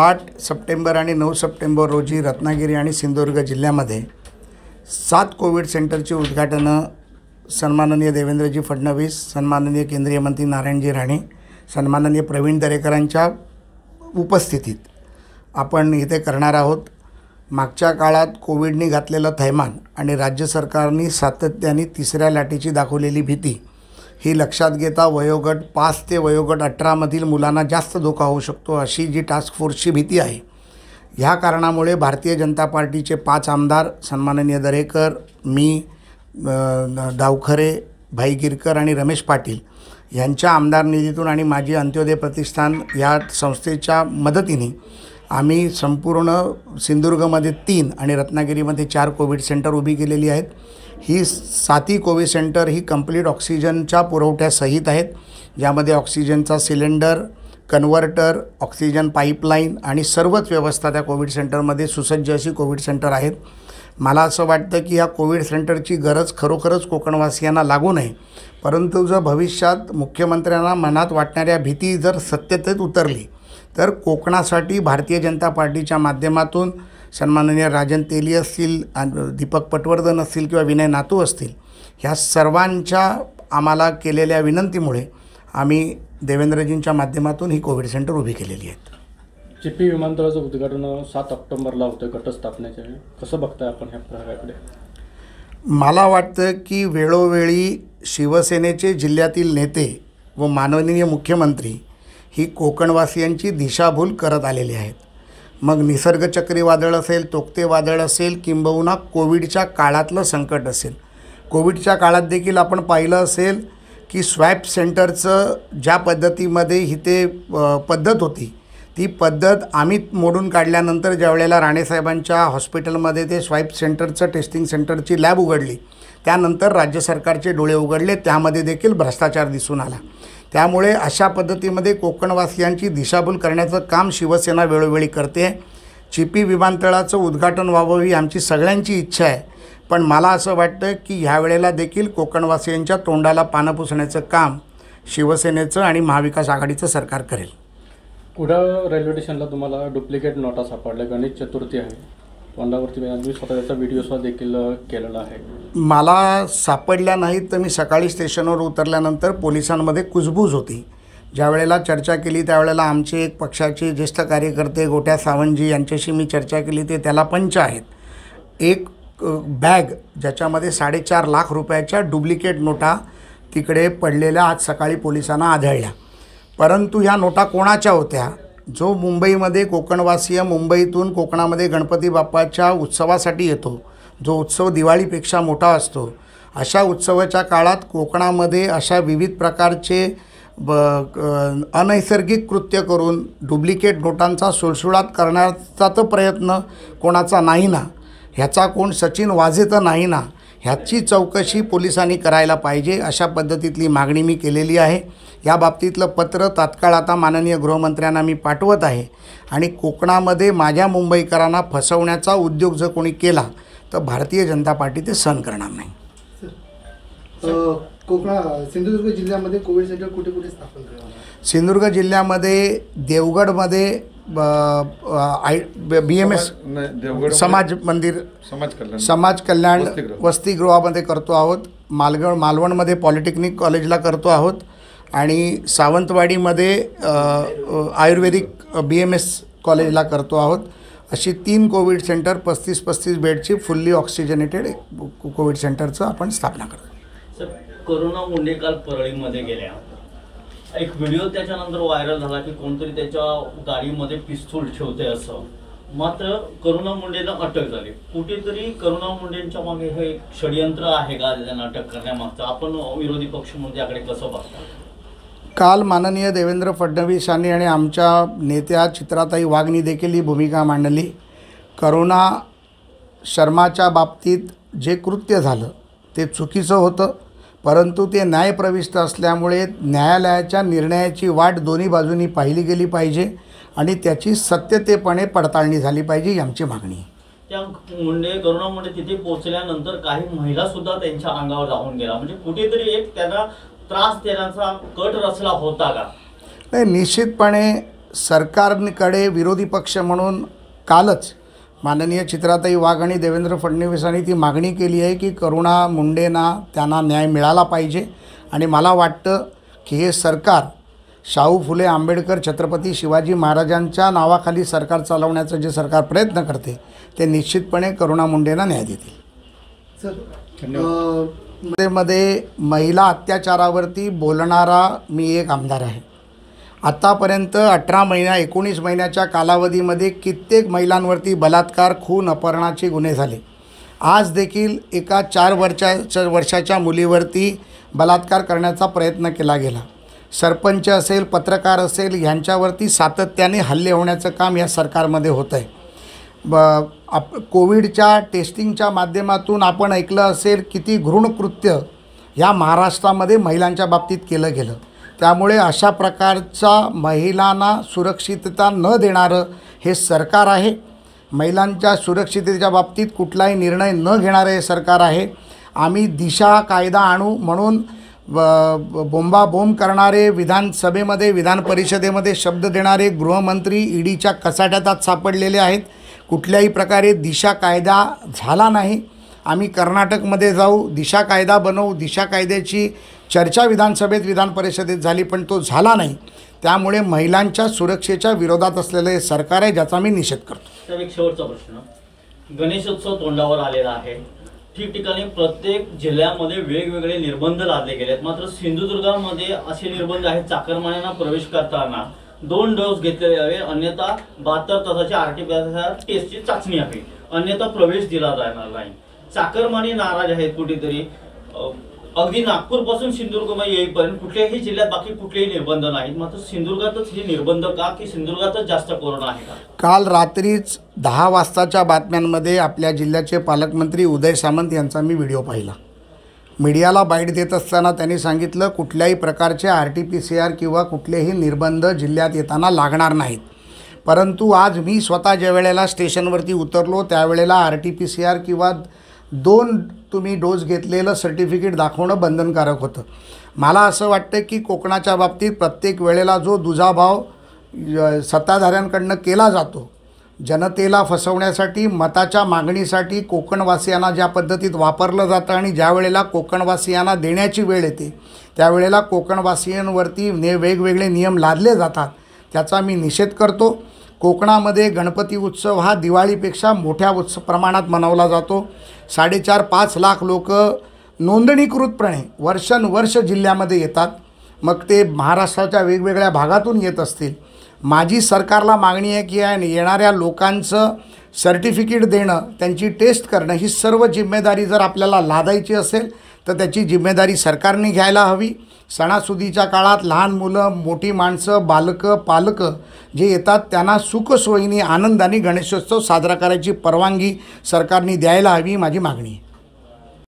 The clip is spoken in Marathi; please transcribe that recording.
आठ सप्टेंबर आणि नऊ सप्टेंबर रोजी रत्नागिरी आणि सिंधुदुर्ग जिल्ह्यामध्ये सात कोविड सेंटरची उद्घाटनं सन्माननीय देवेंद्रजी फडणवीस सन्माननीय केंद्रीय मंत्री नारायणजी राणे सन्माननीय प्रवीण दरेकरांच्या उपस्थितीत आपण इथे करणार आहोत मागच्या काळात कोविडनी घातलेलं थैमान आणि राज्य सरकारनी सातत्याने तिसऱ्या लाटेची दाखवलेली भीती हे लक्षात घेता वयोगट पाच ते वयोगट अठरामधील मुलांना जास्त धोका होऊ शकतो अशी जी टास्क फोर्सची भीती आहे ह्या कारणामुळे भारतीय जनता पार्टीचे पाच आमदार सन्माननीय दरेकर मी दावखरे भाई गिरकर आणि रमेश पाटील यांच्या आमदार निधीतून आणि माझी अंत्योदय प्रतिष्ठान या संस्थेच्या मदतीने आम्ही संपूर्ण सिंधुदुर्गमध्ये तीन आणि रत्नागिरीमध्ये चार कोविड सेंटर उभी केलेली आहेत ही साती कोविड सेंटर ही कंप्लीट ऑक्सिजनच्या पुरवठ्यासहित आहेत ज्यामध्ये ऑक्सिजनचा सिलेंडर कन्व्हर्टर ऑक्सिजन पाईपलाईन आणि सर्वच व्यवस्था त्या कोविड सेंटरमध्ये सुसज्ज अशी कोविड सेंटर आहेत मला असं वाटतं की या कोविड सेंटरची गरज खरोखरच कोकणवासियांना लागू नये परंतु जर भविष्यात मुख्यमंत्र्यांना मनात वाटणाऱ्या भीती जर सत्यतेत उतरली तर कोकणासाठी भारतीय जनता पार्टीच्या माध्यमातून सन्माननीय राजन तेली असतील दीपक पटवर्धन असतील किंवा विनय नातू असतील ह्या सर्वांच्या आम्हाला केलेल्या विनंतीमुळे आम्ही देवेंद्रजींच्या माध्यमातून ही कोविड सेंटर उभी केलेली आहेत चिपी विमानतळाचं उद्घाटन सात ऑक्टोबरला होतं घटस्थापनेच्या कसं बघताय आपण ह्या प्रकाराकडे मला वाटतं की वेळोवेळी शिवसेनेचे जिल्ह्यातील नेते व माननीय मुख्यमंत्री ही कोकणवासियांची दिशाभूल करत आलेली आहेत मग निसर्ग चक्रीवादळ असेल तोक्ते वादळ असेल किंबहुना कोविडच्या काळातलं संकट असेल कोविडच्या काळात देखील आपण पाहिलं असेल की स्वॅप सेंटरचं ज्या पद्धतीमध्ये ते पद्धत होती ती पद्धत आम्ही मोडून काढल्यानंतर ज्या वेळेला राणेसाहेबांच्या हॉस्पिटलमध्ये ते स्वाईप सेंटरचं टेस्टिंग सेंटरची लॅब उघडली त्यानंतर राज्य सरकारचे डोळे उघडले त्यामध्ये देखील भ्रष्टाचार दिसून आला त्यामुळे अशा पद्धतीमध्ये कोकणवासियांची दिशाभूल करण्याचं काम शिवसेना वेळोवेळी करते चिपी विमानतळाचं उद्घाटन व्हावं ही आमची सगळ्यांची इच्छा आहे पण मला असं वाटतं की ह्या वेळेला देखील कोकणवासियांच्या तोंडाला पानं पुसण्याचं काम शिवसेनेचं आणि महाविकास आघाडीचं सरकार करेल कुडाळ रेल्वे स्टेशनला तुम्हाला डुप्लिकेट नोटा सापडल्या गणेश चतुर्थी आहे तोंडावरती मी म्हणजे स्वतःचा व्हिडिओ सुद्धा देखील केलेला आहे मला सापडल्या नाहीत तर मी सकाळी स्टेशनवर उतरल्यानंतर पोलिसांमध्ये कुजबूज होती ज्यावेळेला चर्चा केली त्यावेळेला आमचे एक पक्षाचे ज्येष्ठ कार्यकर्ते गोट्या सावंतजी यांच्याशी मी चर्चा केली ते त्याला पंच आहेत एक बॅग ज्याच्यामध्ये साडेचार लाख रुपयाच्या डुप्लिकेट नोटा तिकडे पडलेल्या आज सकाळी पोलिसांना आढळल्या परंतु ह्या नोटा कोणाच्या होत्या जो मुंबईमध्ये कोकणवासीय मुंबईतून कोकणामध्ये गणपती बाप्पाच्या उत्सवासाठी येतो जो उत्सव दिवाळीपेक्षा मोठा असतो अशा उत्सवाच्या काळात कोकणामध्ये अशा विविध प्रकारचे ब अनैसर्गिक कृत्य करून डुप्लिकेट नोटांचा सुळसुळात करण्याचा तर प्रयत्न कोणाचा नाही ना ह्याचा कोण सचिन वाजे तर नाही ना ह्याची चौकशी पोलिसांनी करायला पाहिजे अशा पद्धतीतली मागणी मी केलेली आहे या बाबतीतलं पत्र तात्काळ आता माननीय गृहमंत्र्यांना मी पाठवत आहे आणि कोकणामध्ये माझ्या मुंबईकरांना फसवण्याचा उद्योग जर कोणी केला तर भारतीय जनता पार्टी ते सहन करणार नाही कोकणा सिंधुदुर्ग जिल्ह्यामध्ये कोविड सेंटर कुठे कुठे स्थापन सिंधुदुर्ग जिल्ह्यामध्ये देवगडमध्ये आय बी एम एस समाज मंदिर समाज कल्याण समाज कल्याण वसतिगृहामध्ये करतो आहोत मालगड मालवणमध्ये पॉलिटेक्निक कॉलेजला करतो आहोत आणि सावंतवाडीमध्ये आयुर्वेदिक बी एम एस कॉलेजला करतो आहोत अशी तीन कोविड सेंटर पस्तीस पस्तीस बेडची फुल्ली ऑक्सिजनेटेड कोविड सेंटरचं आपण स्थापना करतो सर मुंडे काल परळीमध्ये गेल्या एक व्हिडिओ त्याच्यानंतर व्हायरल झाला की कोणतरी त्याच्या गाडीमध्ये पिस्तूल ठेवते असं मात्र करुणा मुंडेला अटक झाली कुठेतरी करुणा मुंडेंच्या मागे हे एक षडयंत्र आहे का त्यांना अटक करण्यामागचं आपण विरोधी पक्ष म्हणून त्याकडे कसं बघतो काल माननीय देवेंद्र फडणवीस यांनी आणि आमच्या नेत्या चित्राताई वाघनी देखील ही भूमिका मांडली करुणा शर्माच्या बाबतीत जे कृत्य झालं ते चुकीचं होतं परंतु ते न्यायप्रविष्ट असल्यामुळे न्यायालयाच्या निर्णयाची वाट दोन्ही बाजूंनी पाहिली गेली पाहिजे आणि त्याची सत्यतेपणे पडताळणी झाली पाहिजे ही आमची मागणी त्या मुंडे करुणा मुंडे तिथे पोहोचल्यानंतर काही महिला सुद्धा त्यांच्या अंगावर राहून गेला म्हणजे कुठेतरी एक त्यांना त्रास देण्याचा कट रचला होता का नाही निश्चितपणे सरकारकडे विरोधी पक्ष म्हणून कालच माननीय चित्राताई वाघ आणि देवेंद्र फडणवीसांनी ती मागणी केली आहे की करुणा मुंडेंना त्यांना न्याय मिळाला पाहिजे आणि मला वाटतं की हे सरकार शाहू फुले आंबेडकर छत्रपती शिवाजी महाराजांच्या नावाखाली सरकार चालवण्याचं जे सरकार प्रयत्न करते ते निश्चितपणे करुणा मुंडेंना न्याय देतील सर मध्ये महिला अत्याचारावरती बोलणारा मी एक आमदार आहे आत्तापर्यंत अठरा महिन्या एकोणीस महिन्याच्या कालावधीमध्ये कित्येक महिलांवरती बलात्कार खून अपहरणाचे गुन्हे झाले आज देखील एका चार वर्षाच्या वर्षाच्या मुलीवरती बलात्कार करण्याचा प्रयत्न केला गेला सरपंच असेल पत्रकार असेल ह्यांच्यावरती सातत्याने हल्ले होण्याचं काम या सरकारमध्ये होतं आहे ब आप कोविडच्या टेस्टिंगच्या माध्यमातून आपण ऐकलं असेल किती घृणकृत्य ह्या महाराष्ट्रामध्ये महिलांच्या बाबतीत केलं गेलं त्यामुळे अशा प्रकारचा महिलांना सुरक्षितता न देणारं हे सरकार आहे महिलांच्या सुरक्षिततेच्या बाबतीत कुठलाही निर्णय न घेणारं हे सरकार आहे आम्ही दिशा कायदा आणू म्हणून बोंबाबोंब करणारे विधानसभेमध्ये विधान परिषदेमध्ये शब्द देणारे गृहमंत्री ईडीच्या कसाट्यातात सापडलेले आहेत कुठल्याही प्रकारे दिशा कायदा झाला नाही आम्ही कर्नाटकमध्ये जाऊ दिशा कायदा बनवू दिशा कायद्याची चर्चा विधानसभेत विधान परिषदेत झाली पण तो झाला नाही त्यामुळे महिलांच्या सुरक्षेच्या विरोधात असलेलं हे सरकार आहे ज्याचा मी निषेध करतो शेवटचा प्रश्न गणेशोत्सव तोंडावर आलेला आहे ठिकठिकाणी प्रत्येक जिल्ह्यामध्ये वेगवेगळे निर्बंध लादले गेले आहेत मात्र सिंधुदुर्गामध्ये असे निर्बंध आहेत चाकरमान्यांना प्रवेश करताना दोन डोस घेतले हवे अन्यथा बहात्तर तासाच्या आर टी पी टेस्टची चाचणी हवी अन्यथा प्रवेश दिला जाणार नाही चाकरमानी नाराज आहेत कुठेतरी अगदी नागपूरपासून सिंधुदुर्ग येईपर्यंत कुठल्याही जिल्ह्यात बाकी कुठलेही निर्बंध नाहीत मात्र सिंधुदुर्गातच हे निर्बंध का की सिंधुदुर्गातच जास्त कोरोना आहे काल रात्रीच दहा वाजताच्या बातम्यांमध्ये आपल्या जिल्ह्याचे पालकमंत्री उदय सामंत यांचा मी व्हिडिओ पाहिला मीडियाला बाईट देत असताना त्यांनी सांगितलं कुठल्याही प्रकारचे R T P C R किंवा कुठलेही निर्बंध जिल्ह्यात येताना लागणार नाहीत परंतु आज मी स्वतः ज्या वेळेला स्टेशनवरती उतरलो त्यावेळेला R T P C R किंवा दोन तुम्ही डोस घेतलेलं सर्टिफिकेट दाखवणं बंधनकारक होतं मला असं वाटतं की कोकणाच्या बाबतीत प्रत्येक वेळेला जो दुजाभाव सत्ताधाऱ्यांकडनं केला जातो जनतेला फसवण्यासाठी मताच्या मागणीसाठी कोकणवासियांना ज्या पद्धतीत वापरलं जातं आणि ज्या वेळेला कोकणवासियांना देण्याची वेळ येते त्यावेळेला कोकणवासियांवरती ने वेगवेगळे नियम लादले जातात त्याचा मी निषेध करतो कोकणामध्ये गणपती उत्सव हा दिवाळीपेक्षा मोठ्या उत्स प्रमाणात मनवला जातो साडेचार पाच लाख लोक नोंदणीकृतपणे वर्षानुवर्ष जिल्ह्यामध्ये येतात मग ते महाराष्ट्राच्या वेगवेगळ्या भागातून येत असतील माझी सरकारला मागणी आहे की येणाऱ्या लोकांचं सर्टिफिकेट देणं त्यांची टेस्ट करणं ही सर्व जिम्मेदारी जर आपल्याला लादायची असेल तर त्याची जिम्मेदारी सरकारने घ्यायला हवी सणासुदीच्या काळात लहान मुलं मोठी माणसं बालकं पालकं जे येतात त्यांना सुखसोयीने आनंदाने गणेशोत्सव साजरा करायची परवानगी सरकारने द्यायला हवी माझी मागणी